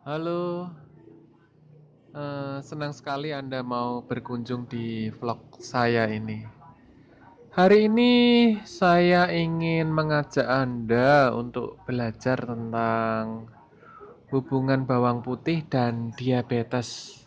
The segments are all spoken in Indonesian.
Halo, uh, senang sekali Anda mau berkunjung di vlog saya ini. Hari ini saya ingin mengajak Anda untuk belajar tentang hubungan bawang putih dan diabetes.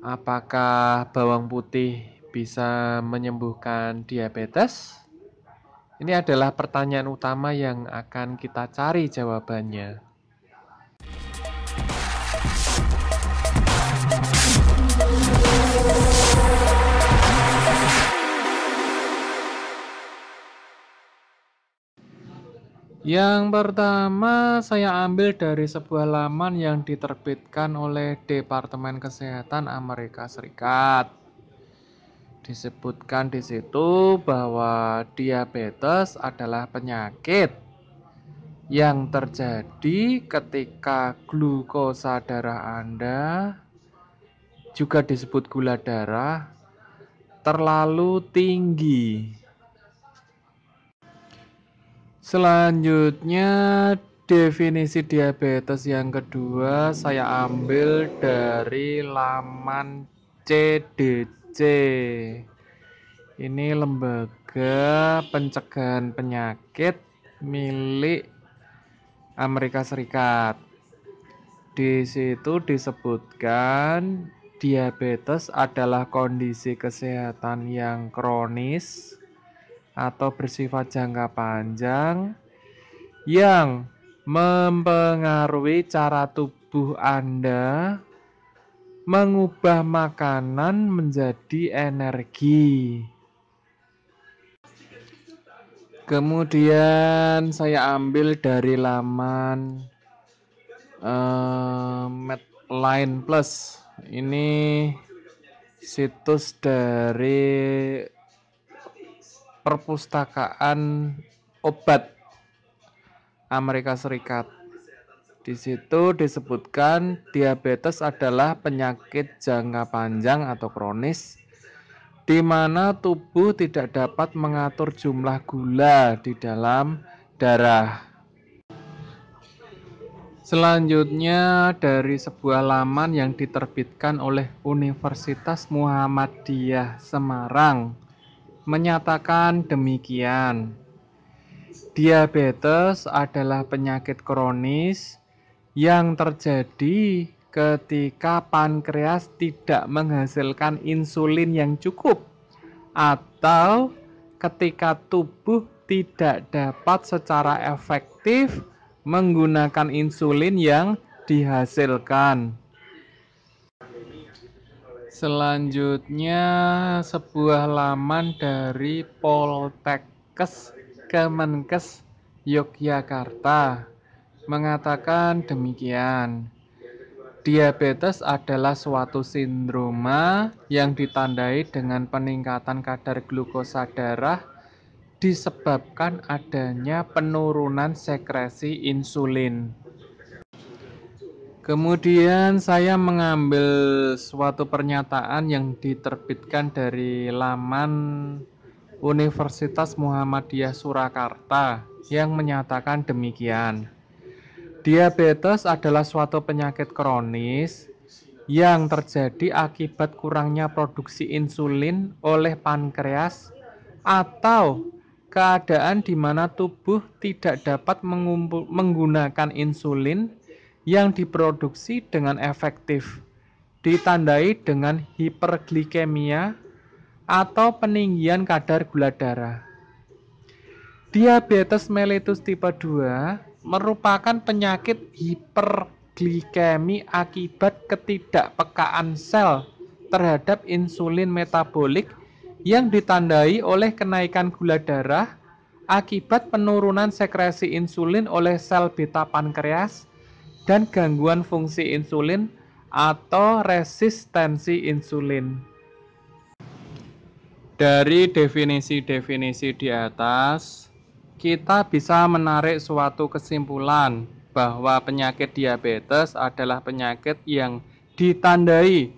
Apakah bawang putih bisa menyembuhkan diabetes? Ini adalah pertanyaan utama yang akan kita cari jawabannya. Yang pertama saya ambil dari sebuah laman yang diterbitkan oleh Departemen Kesehatan Amerika Serikat. Disebutkan di situ bahwa diabetes adalah penyakit yang terjadi ketika glukosa darah Anda juga disebut gula darah terlalu tinggi Selanjutnya definisi diabetes yang kedua saya ambil dari laman CDC. Ini lembaga pencegahan penyakit milik Amerika Serikat. Di situ disebutkan diabetes adalah kondisi kesehatan yang kronis atau bersifat jangka panjang yang mempengaruhi cara tubuh Anda mengubah makanan menjadi energi. Kemudian saya ambil dari laman uh, Medline Plus. Ini situs dari perpustakaan obat Amerika Serikat. Di situ disebutkan diabetes adalah penyakit jangka panjang atau kronis di mana tubuh tidak dapat mengatur jumlah gula di dalam darah. Selanjutnya dari sebuah laman yang diterbitkan oleh Universitas Muhammadiyah Semarang menyatakan demikian. Diabetes adalah penyakit kronis yang terjadi ketika pankreas tidak menghasilkan insulin yang cukup atau ketika tubuh tidak dapat secara efektif menggunakan insulin yang dihasilkan. Selanjutnya sebuah laman dari Poltekkes Kemenkes Yogyakarta mengatakan demikian. Diabetes adalah suatu sindroma yang ditandai dengan peningkatan kadar glukosa darah disebabkan adanya penurunan sekresi insulin. Kemudian saya mengambil suatu pernyataan yang diterbitkan dari laman Universitas Muhammadiyah Surakarta yang menyatakan demikian. Diabetes adalah suatu penyakit kronis yang terjadi akibat kurangnya produksi insulin oleh pankreas atau keadaan di mana tubuh tidak dapat menggunakan insulin yang diproduksi dengan efektif ditandai dengan hiperglikemia atau peninggian kadar gula darah. Diabetes mellitus tipe 2 merupakan penyakit hiperglikemi akibat ketidakpekaan sel terhadap insulin metabolik yang ditandai oleh kenaikan gula darah akibat penurunan sekresi insulin oleh sel beta pankreas dan gangguan fungsi insulin atau resistensi insulin. Dari definisi-definisi di atas, kita bisa menarik suatu kesimpulan bahwa penyakit diabetes adalah penyakit yang ditandai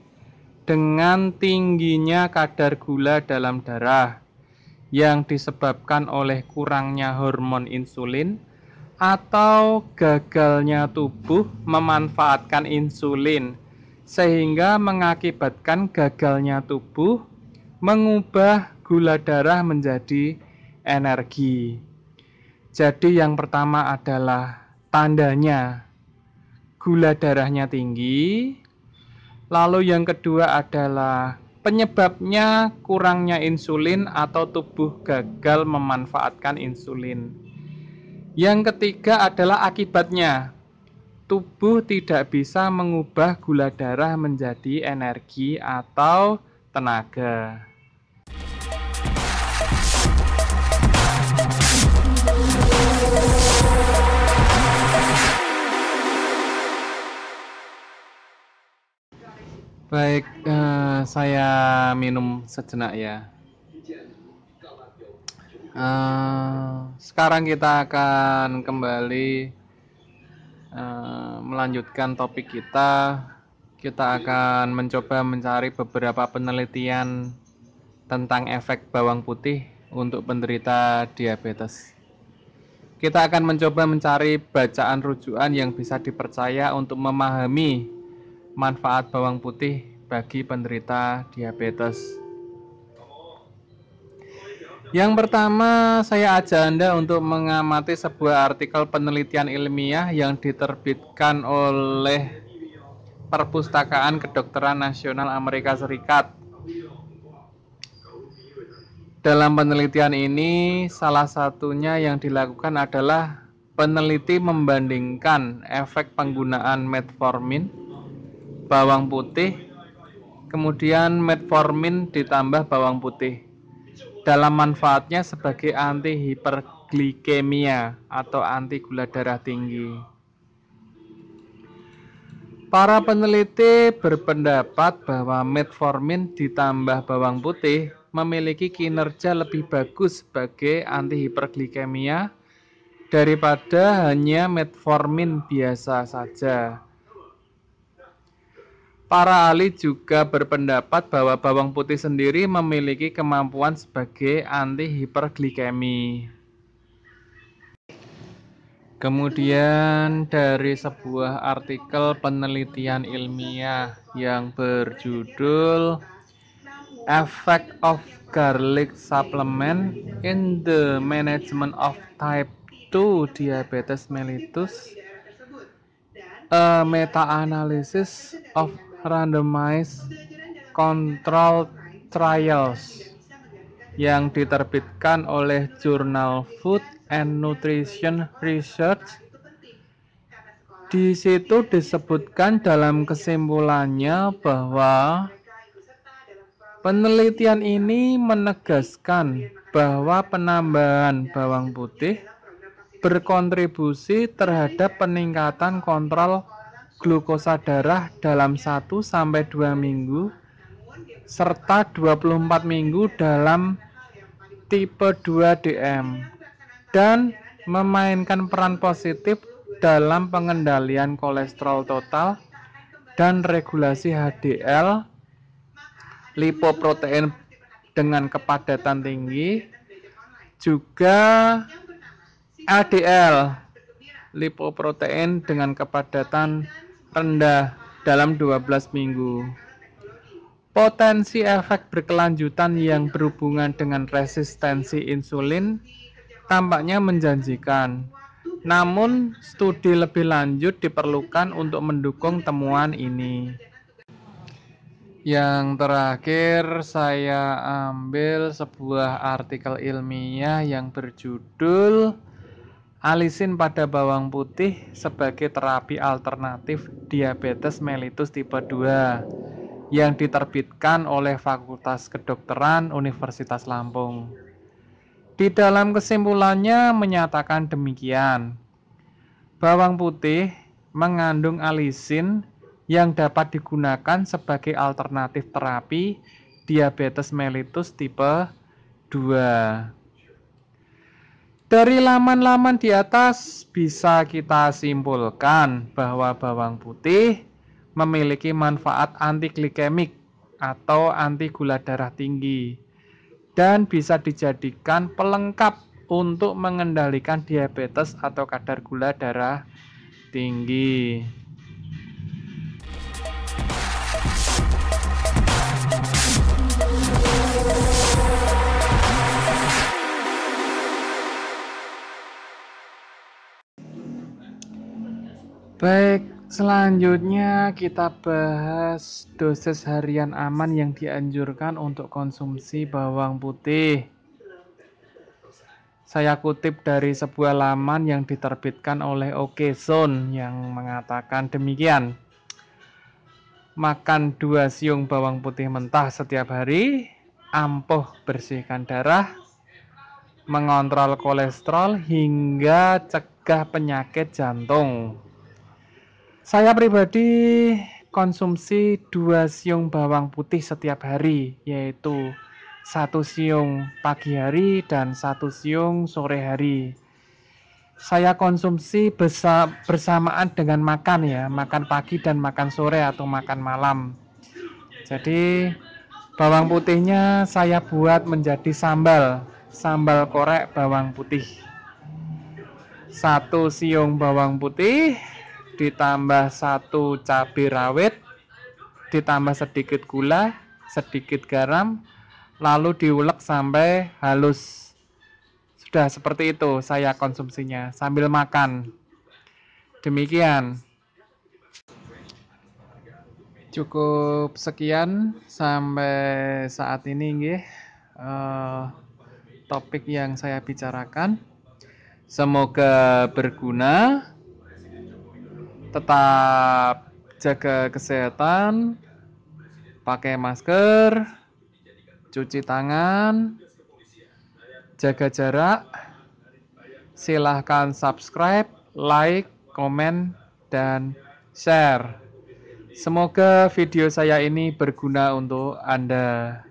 dengan tingginya kadar gula dalam darah yang disebabkan oleh kurangnya hormon insulin atau gagalnya tubuh memanfaatkan insulin sehingga mengakibatkan gagalnya tubuh mengubah gula darah menjadi energi. Jadi yang pertama adalah tandanya gula darahnya tinggi. Lalu yang kedua adalah penyebabnya kurangnya insulin atau tubuh gagal memanfaatkan insulin. Yang ketiga adalah akibatnya. Tubuh tidak bisa mengubah gula darah menjadi energi atau tenaga. Baik, eh, saya minum sejenak ya uh, sekarang kita akan kembali uh, melanjutkan topik kita. Kita akan mencoba mencari beberapa penelitian tentang efek bawang putih untuk penderita diabetes. Kita akan mencoba mencari bacaan rujukan yang bisa dipercaya untuk memahami manfaat bawang putih bagi penderita diabetes. Yang pertama, saya ajak Anda untuk mengamati sebuah artikel penelitian ilmiah yang diterbitkan oleh Perpustakaan Kedokteran Nasional Amerika Serikat. Dalam penelitian ini, salah satunya yang dilakukan adalah peneliti membandingkan efek penggunaan metformin, bawang putih, kemudian metformin ditambah bawang putih dalam manfaatnya sebagai anti hiperglikemia atau anti gula darah tinggi. Para peneliti berpendapat bahwa metformin ditambah bawang putih memiliki kinerja lebih bagus sebagai anti hiperglikemia daripada hanya metformin biasa saja. Para ahli juga berpendapat bahwa bawang putih sendiri memiliki kemampuan sebagai anti antihiperglikemi. Kemudian dari sebuah artikel penelitian ilmiah yang berjudul Effect of Garlic Supplement in the Management of Type 2 Diabetes Mellitus, a meta-analysis of randomized control trials yang diterbitkan oleh jurnal Food and Nutrition Research di situ disebutkan dalam kesimpulannya bahwa penelitian ini menegaskan bahwa penambahan bawang putih berkontribusi terhadap peningkatan kontrol glukosa darah dalam 1 sampai 2 minggu serta 24 minggu dalam tipe 2 DM dan memainkan peran positif dalam pengendalian kolesterol total dan regulasi HDL lipoprotein dengan kepadatan tinggi juga LDL lipoprotein dengan kepadatan rendah dalam 12 minggu. Potensi efek berkelanjutan yang berhubungan dengan resistensi insulin tampaknya menjanjikan. Namun, studi lebih lanjut diperlukan untuk mendukung temuan ini. Yang terakhir, saya ambil sebuah artikel ilmiah yang berjudul Alisin pada bawang putih sebagai terapi alternatif diabetes mellitus tipe 2 yang diterbitkan oleh Fakultas Kedokteran Universitas Lampung. Di dalam kesimpulannya menyatakan demikian. Bawang putih mengandung alisin yang dapat digunakan sebagai alternatif terapi diabetes mellitus tipe 2. Dari laman-laman di atas bisa kita simpulkan bahwa bawang putih memiliki manfaat anti glikemik atau anti gula darah tinggi dan bisa dijadikan pelengkap untuk mengendalikan diabetes atau kadar gula darah tinggi. Baik, selanjutnya kita bahas dosis harian aman yang dianjurkan untuk konsumsi bawang putih. Saya kutip dari sebuah laman yang diterbitkan oleh Okezone yang mengatakan demikian. Makan dua siung bawang putih mentah setiap hari, ampuh bersihkan darah, mengontrol kolesterol hingga cegah penyakit jantung. Saya pribadi konsumsi dua siung bawang putih setiap hari, yaitu satu siung pagi hari dan satu siung sore hari. Saya konsumsi bersamaan dengan makan ya, makan pagi dan makan sore atau makan malam. Jadi bawang putihnya saya buat menjadi sambal, sambal korek bawang putih. Satu siung bawang putih, ditambah satu cabai rawit ditambah sedikit gula sedikit garam lalu diulek sampai halus sudah seperti itu saya konsumsinya sambil makan demikian cukup sekian sampai saat ini nggih uh, topik yang saya bicarakan semoga berguna tetap jaga kesehatan, pakai masker, cuci tangan, jaga jarak. Silahkan subscribe, like, komen, dan share. Semoga video saya ini berguna untuk Anda.